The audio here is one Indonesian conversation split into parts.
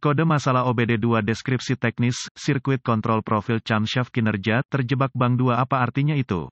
Kode masalah OBD2 deskripsi teknis, sirkuit kontrol profil camshaft kinerja, terjebak bank 2 apa artinya itu?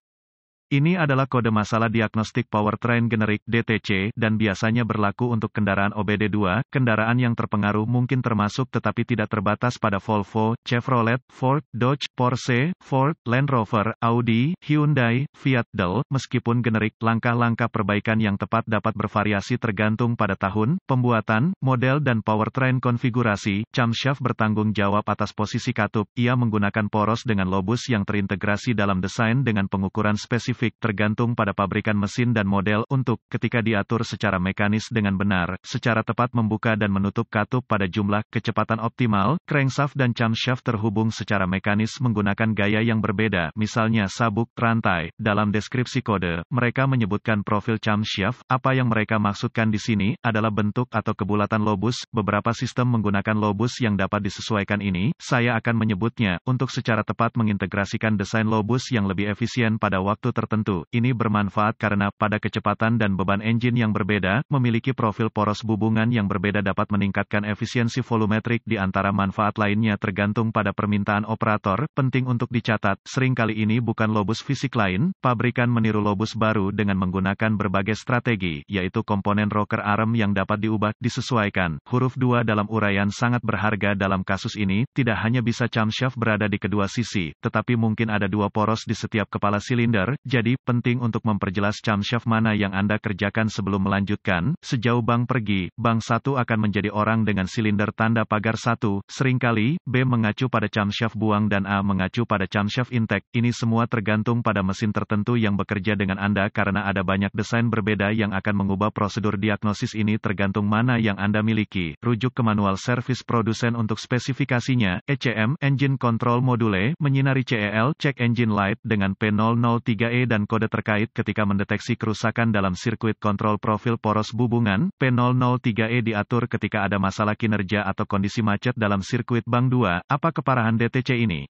Ini adalah kode masalah diagnostik powertrain generik DTC dan biasanya berlaku untuk kendaraan OBD2, kendaraan yang terpengaruh mungkin termasuk tetapi tidak terbatas pada Volvo, Chevrolet, Ford, Dodge, Porsche, Ford, Land Rover, Audi, Hyundai, Fiat Del. Meskipun generik, langkah-langkah perbaikan yang tepat dapat bervariasi tergantung pada tahun, pembuatan, model dan powertrain konfigurasi. Camshaft bertanggung jawab atas posisi katup. Ia menggunakan poros dengan lobus yang terintegrasi dalam desain dengan pengukuran spesifik spesifik tergantung pada pabrikan mesin dan model untuk ketika diatur secara mekanis dengan benar, secara tepat membuka dan menutup katup pada jumlah kecepatan optimal, crankshaft dan camshaft terhubung secara mekanis menggunakan gaya yang berbeda, misalnya sabuk, rantai. Dalam deskripsi kode, mereka menyebutkan profil camshaft, apa yang mereka maksudkan di sini adalah bentuk atau kebulatan lobus. Beberapa sistem menggunakan lobus yang dapat disesuaikan ini, saya akan menyebutnya untuk secara tepat mengintegrasikan desain lobus yang lebih efisien pada waktu tertentu tertentu. Ini bermanfaat karena, pada kecepatan dan beban engine yang berbeda, memiliki profil poros bubungan yang berbeda dapat meningkatkan efisiensi volumetrik di antara manfaat lainnya tergantung pada permintaan operator. Penting untuk dicatat, sering kali ini bukan lobus fisik lain, pabrikan meniru lobus baru dengan menggunakan berbagai strategi, yaitu komponen rocker arm yang dapat diubah, disesuaikan. Huruf 2 dalam uraian sangat berharga dalam kasus ini, tidak hanya bisa camshaft berada di kedua sisi, tetapi mungkin ada dua poros di setiap kepala silinder, jadi jadi, penting untuk memperjelas camshaft mana yang Anda kerjakan sebelum melanjutkan. Sejauh bank pergi, bank satu akan menjadi orang dengan silinder tanda pagar satu. seringkali, B mengacu pada camshaft buang dan A mengacu pada camshaft intake. Ini semua tergantung pada mesin tertentu yang bekerja dengan Anda karena ada banyak desain berbeda yang akan mengubah prosedur diagnosis ini tergantung mana yang Anda miliki. Rujuk ke manual service produsen untuk spesifikasinya, ECM, Engine Control Module, menyinari CEL, Check Engine Light, dengan P003E dan kode terkait ketika mendeteksi kerusakan dalam sirkuit kontrol profil poros bubungan, P003E diatur ketika ada masalah kinerja atau kondisi macet dalam sirkuit Bank 2, apa keparahan DTC ini?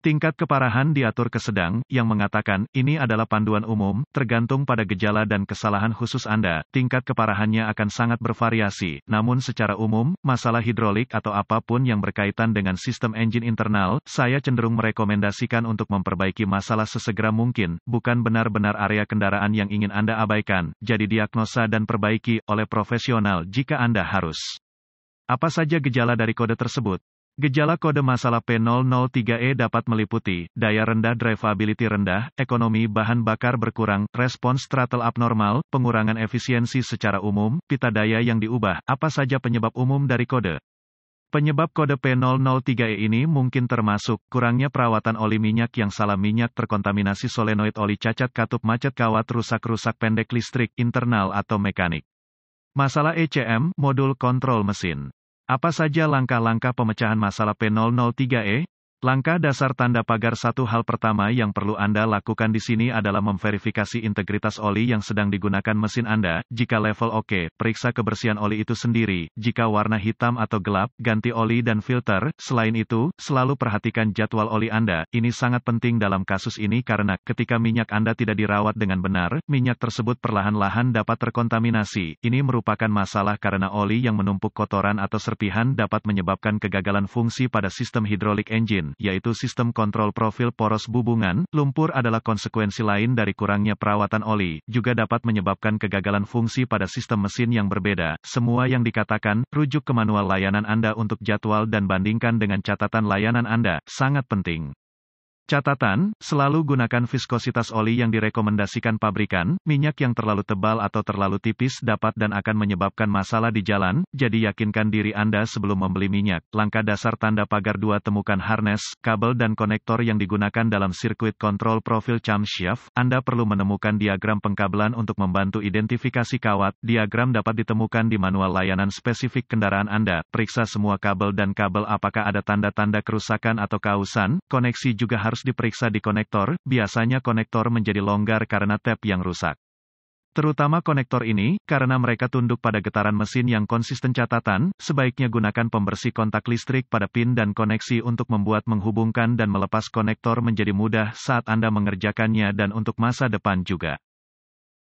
Tingkat keparahan diatur ke sedang, yang mengatakan, ini adalah panduan umum, tergantung pada gejala dan kesalahan khusus Anda, tingkat keparahannya akan sangat bervariasi, namun secara umum, masalah hidrolik atau apapun yang berkaitan dengan sistem engine internal, saya cenderung merekomendasikan untuk memperbaiki masalah sesegera mungkin, bukan benar-benar area kendaraan yang ingin Anda abaikan, jadi diagnosa dan perbaiki, oleh profesional jika Anda harus. Apa saja gejala dari kode tersebut? Gejala kode masalah P003E dapat meliputi daya rendah drivability rendah, ekonomi bahan bakar berkurang, respons throttle abnormal, pengurangan efisiensi secara umum, pita daya yang diubah, apa saja penyebab umum dari kode. Penyebab kode P003E ini mungkin termasuk kurangnya perawatan oli minyak yang salah minyak terkontaminasi solenoid oli cacat katup macet kawat rusak-rusak pendek listrik internal atau mekanik. Masalah ECM, modul kontrol mesin. Apa saja langkah-langkah pemecahan masalah P003E? Langkah dasar tanda pagar satu hal pertama yang perlu Anda lakukan di sini adalah memverifikasi integritas oli yang sedang digunakan mesin Anda. Jika level oke, okay, periksa kebersihan oli itu sendiri. Jika warna hitam atau gelap, ganti oli dan filter. Selain itu, selalu perhatikan jadwal oli Anda. Ini sangat penting dalam kasus ini karena ketika minyak Anda tidak dirawat dengan benar, minyak tersebut perlahan-lahan dapat terkontaminasi. Ini merupakan masalah karena oli yang menumpuk kotoran atau serpihan dapat menyebabkan kegagalan fungsi pada sistem hidrolik engine yaitu sistem kontrol profil poros bubungan. Lumpur adalah konsekuensi lain dari kurangnya perawatan oli, juga dapat menyebabkan kegagalan fungsi pada sistem mesin yang berbeda. Semua yang dikatakan, rujuk ke manual layanan Anda untuk jadwal dan bandingkan dengan catatan layanan Anda, sangat penting. Catatan, selalu gunakan viskositas oli yang direkomendasikan pabrikan, minyak yang terlalu tebal atau terlalu tipis dapat dan akan menyebabkan masalah di jalan, jadi yakinkan diri Anda sebelum membeli minyak. Langkah dasar tanda pagar 2 temukan harness, kabel dan konektor yang digunakan dalam sirkuit kontrol profil camshaft. Anda perlu menemukan diagram pengkabelan untuk membantu identifikasi kawat. Diagram dapat ditemukan di manual layanan spesifik kendaraan Anda. Periksa semua kabel dan kabel apakah ada tanda-tanda kerusakan atau kausan, koneksi juga harus harus diperiksa di konektor, biasanya konektor menjadi longgar karena tap yang rusak. Terutama konektor ini, karena mereka tunduk pada getaran mesin yang konsisten catatan, sebaiknya gunakan pembersih kontak listrik pada pin dan koneksi untuk membuat menghubungkan dan melepas konektor menjadi mudah saat Anda mengerjakannya dan untuk masa depan juga.